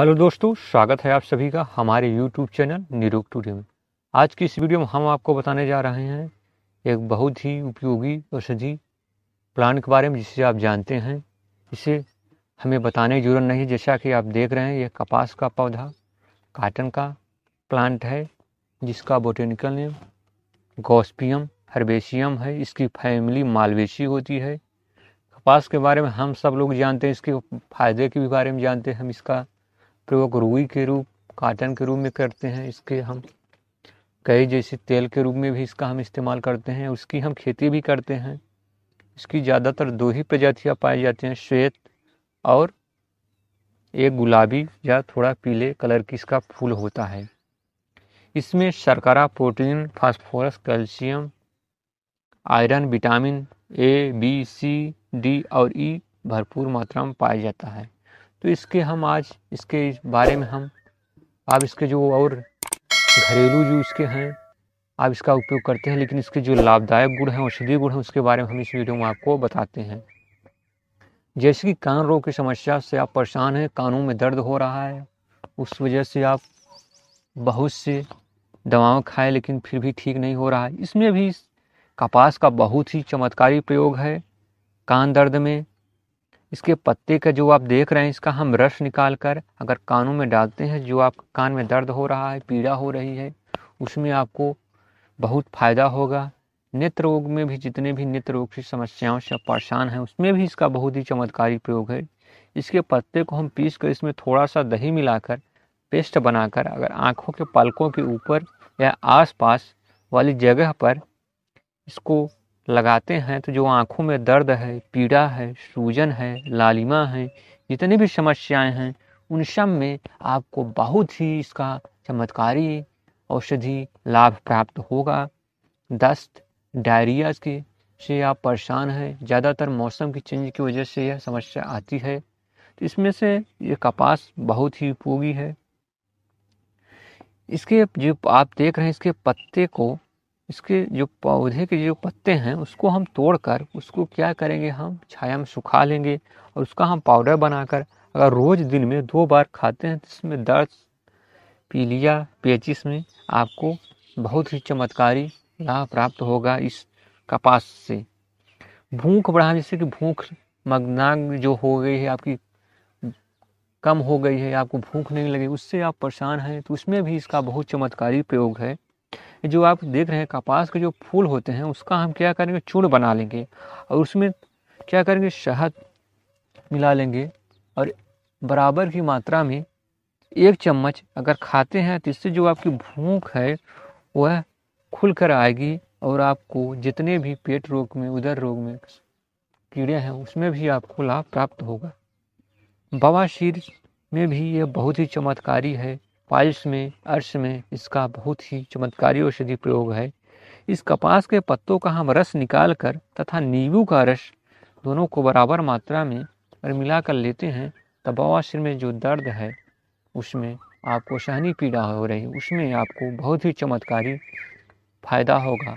hello दोस्तों स्वागत है आप सभी का हमारे यूट्यूब चैनल निरोग टूडे में आज की इस वीडियो में हम आपको बताने जा रहे हैं एक बहुत ही उपयोगी औषधि प्लांट के बारे में जिसे आप जानते हैं इसे हमें बताने की जरूरत नहीं जैसा कि आप देख रहे हैं यह कपास का पौधा काटन का प्लांट है जिसका बोटेनिकल नेम गोस्पियम हर्बेशियम है इसकी फैमिली मालवेशी होती है कपास के बारे में हम सब लोग जानते हैं इसके फायदे के भी बारे में जानते हैं हम इसका प्रयोग रुई के रूप काटन के रूप में करते हैं इसके हम कई जैसे तेल के रूप में भी इसका हम इस्तेमाल करते हैं उसकी हम खेती भी करते हैं इसकी ज़्यादातर दो ही प्रजातियाँ पाई जाती हैं श्वेत और एक गुलाबी या थोड़ा पीले कलर की इसका फूल होता है इसमें शर्करा protein phosphorus calcium iron vitamin A B C D और ई e भरपूर मात्रा में पाया जाता है तो इसके हम आज इसके बारे में हम आप इसके जो और घरेलू जो इसके हैं आप इसका उपयोग करते हैं लेकिन इसके जो लाभदायक गुण हैं औषधीय गुण हैं उसके बारे में हम इस वीडियो में आपको बताते हैं जैसे कि कान रोग की समस्या से आप परेशान हैं कानों में दर्द हो रहा है उस वजह से आप बहुत से दवाओं खाएं लेकिन फिर भी ठीक नहीं हो रहा है इसमें भी कपास का बहुत ही चमत्कारी प्रयोग है कान दर्द में इसके पत्ते का जो आप देख रहे हैं इसका हम रस निकाल कर अगर कानों में डालते हैं जो आप कान में दर्द हो रहा है पीड़ा हो रही है उसमें आपको बहुत फ़ायदा होगा नेत्र रोग में भी जितने भी नेत्र रोग की समस्याओं से परेशान हैं उसमें भी इसका बहुत ही चमत्कारी प्रयोग है इसके पत्ते को हम पीस कर इसमें थोड़ा सा दही मिलाकर पेस्ट बनाकर अगर आँखों के पलकों के ऊपर या आसपास वाली जगह पर इसको लगाते हैं तो जो आँखों में दर्द है पीड़ा है सूजन है लालिमा है जितनी भी समस्याएं हैं उन सब में आपको बहुत ही इसका चमत्कारी औषधि लाभ प्राप्त होगा दस्त डायरिया के से आप परेशान हैं ज़्यादातर मौसम की चेंज की वजह से यह समस्या आती है तो इसमें से ये कपास बहुत ही उपयोगी है इसके जो आप देख रहे हैं इसके पत्ते को इसके जो पौधे के जो पत्ते हैं उसको हम तोड़कर उसको क्या करेंगे हम छाया में सुखा लेंगे और उसका हम पाउडर बनाकर अगर रोज़ दिन में दो बार खाते हैं तो इसमें दर्द पीलिया पेचिस में आपको बहुत ही चमत्कारी लाभ प्राप्त होगा इस कपास से भूख बढ़ा जैसे कि भूख मगनाग जो हो गई है आपकी कम हो गई है आपको भूख नहीं लगी उससे आप परेशान हैं तो उसमें भी इसका बहुत चमत्कारी प्रयोग है जो आप देख रहे हैं कपास के जो फूल होते हैं उसका हम क्या करेंगे चूर्ण बना लेंगे और उसमें क्या करेंगे शहद मिला लेंगे और बराबर की मात्रा में एक चम्मच अगर खाते हैं तो इससे जो आपकी भूख है वह खुल कर आएगी और आपको जितने भी पेट रोग में उदर रोग में कीड़े हैं उसमें भी आपको लाभ प्राप्त होगा बवाशीर में भी यह बहुत ही चमत्कारी है पालिश में अर्श में इसका बहुत ही चमत्कारी औषधि प्रयोग है इस कपास के पत्तों का हम रस निकाल कर तथा नींबू का रस दोनों को बराबर मात्रा में और मिला कर लेते हैं तो बवासीर में जो दर्द है उसमें आपको सहनी पीड़ा हो रही उसमें आपको बहुत ही चमत्कारी फायदा होगा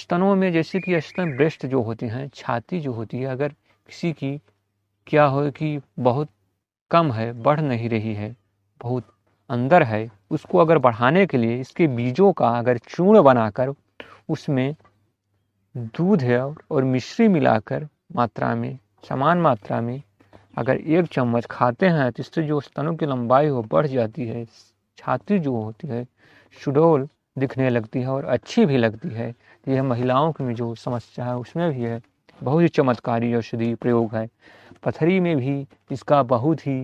स्तनों में जैसे कि स्तन ब्रेस्ट जो होते हैं छाती जो होती है अगर किसी की क्या हो कि बहुत कम है बढ़ नहीं रही है बहुत अंदर है उसको अगर बढ़ाने के लिए इसके बीजों का अगर चूर्ण बनाकर उसमें दूध है और मिश्री मिलाकर मात्रा में समान मात्रा में अगर एक चम्मच खाते हैं तो इससे जो स्तनों की लंबाई हो बढ़ जाती है छाती जो होती है शुडोल दिखने लगती है और अच्छी भी लगती है यह महिलाओं की जो समस्या है उसमें भी है बहुत ही चमत्कारी औषधि प्रयोग है पथरी में भी इसका बहुत ही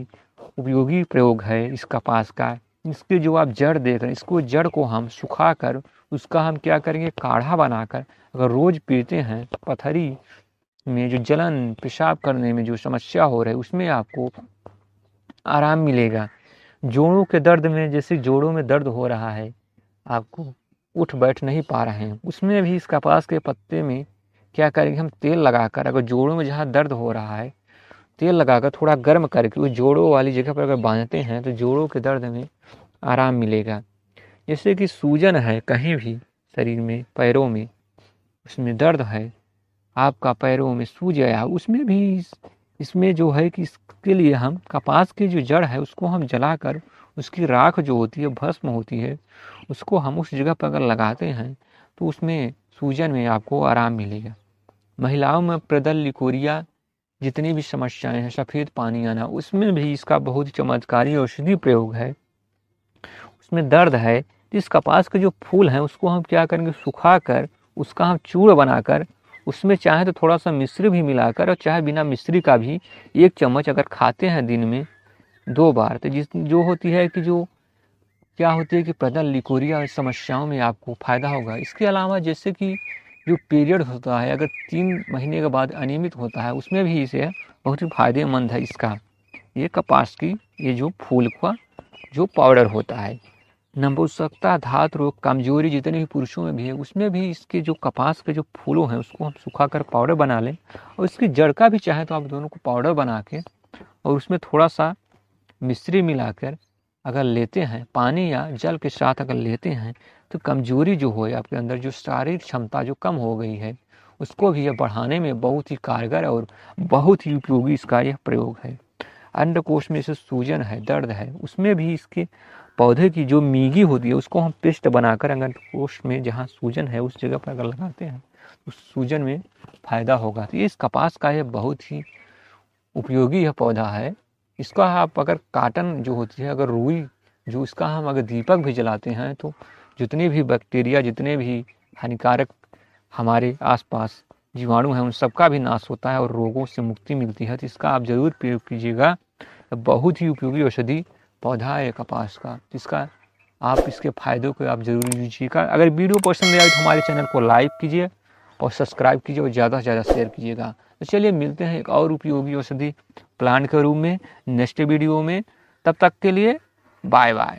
उपयोगी प्रयोग है इस कपास का इसके जो आप जड़ देख रहे हैं इसको जड़ को हम सुखा कर उसका हम क्या करेंगे काढ़ा बनाकर अगर रोज़ पीते हैं पथरी में जो जलन पेशाब करने में जो समस्या हो रही है उसमें आपको आराम मिलेगा जोड़ों के दर्द में जैसे जोड़ों में दर्द हो रहा है आपको उठ बैठ नहीं पा रहे हैं उसमें भी इस कपास के पत्ते में क्या करेंगे हम तेल लगाकर अगर जोड़ों में जहाँ दर्द हो रहा है तेल लगाकर थोड़ा गर्म करके उस जोड़ों वाली जगह पर अगर बांधते हैं तो जोड़ों के दर्द में आराम मिलेगा जैसे कि सूजन है कहीं भी शरीर में पैरों में उसमें दर्द है आपका पैरों में सूज गया उसमें भी इसमें जो है कि इसके लिए हम कपास की जो जड़ है उसको हम जलाकर उसकी राख जो होती है भस्म होती है उसको हम उस जगह पर अगर लगाते हैं तो उसमें सूजन में आपको आराम मिलेगा महिलाओं में प्रदल लिकोरिया जितनी भी समस्याएं हैं सफ़ेद पानी आना उसमें भी इसका बहुत ही चमत्कारी औषधि प्रयोग है उसमें दर्द है तो इस कपास के जो फूल हैं उसको हम क्या करेंगे सुखा कर उसका हम चूड़ बनाकर उसमें चाहे तो थोड़ा सा मिश्री भी मिलाकर और चाहे बिना मिश्री का भी एक चम्मच अगर खाते हैं दिन में दो बार तो जिस जो होती है कि जो क्या होती है कि प्रदल लिकोरिया समस्याओं में आपको फ़ायदा होगा इसके अलावा जैसे कि जो पीरियड होता है अगर तीन महीने के बाद अनियमित होता है उसमें भी इसे बहुत ही फायदेमंद है इसका ये कपास की ये जो फूल का जो पाउडर होता है नंबुसकता धात रोग कमजोरी जितने भी पुरुषों में भी है उसमें भी इसके जो कपास के जो फूलों हैं उसको हम सुखा कर पाउडर बना लें और इसकी जड़ का भी चाहे तो आप दोनों को पाउडर बना के और उसमें थोड़ा सा मिश्री मिलाकर अगर लेते हैं पानी या जल के साथ अगर लेते हैं तो कमजोरी जो हो आपके अंदर जो शारीरिक क्षमता जो कम हो गई है उसको भी यह बढ़ाने में बहुत ही कारगर और बहुत ही उपयोगी इसका यह प्रयोग है अंडकोश में से सूजन है दर्द है उसमें भी इसके पौधे की जो मीगी होती है उसको हम पेस्ट बनाकर अंडकोश में जहाँ सूजन है उस जगह पर अगर लगाते हैं उस तो सूजन में फ़ायदा होगा तो इस कपास का यह बहुत ही उपयोगी यह पौधा है इसका आप अगर काटन जो होती है अगर रुई जो इसका हम अगर दीपक भी जलाते हैं तो जितने भी बैक्टीरिया जितने भी हानिकारक हमारे आसपास जीवाणु हैं उन सबका भी नाश होता है और रोगों से मुक्ति मिलती है तो इसका आप ज़रूर प्रयोग कीजिएगा बहुत ही उपयोगी औषधि पौधा है कपास का जिसका आप इसके फायदों को आप जरूर लीजिएगा अगर वीडियो पसंद आए तो हमारे चैनल को लाइक कीजिए और सब्सक्राइब कीजिए और ज़्यादा से ज़्यादा शेयर कीजिएगा तो चलिए मिलते हैं एक और उपयोगी औषधि प्लांट के रूप में नेक्स्ट वीडियो में तब तक के लिए बाय बाय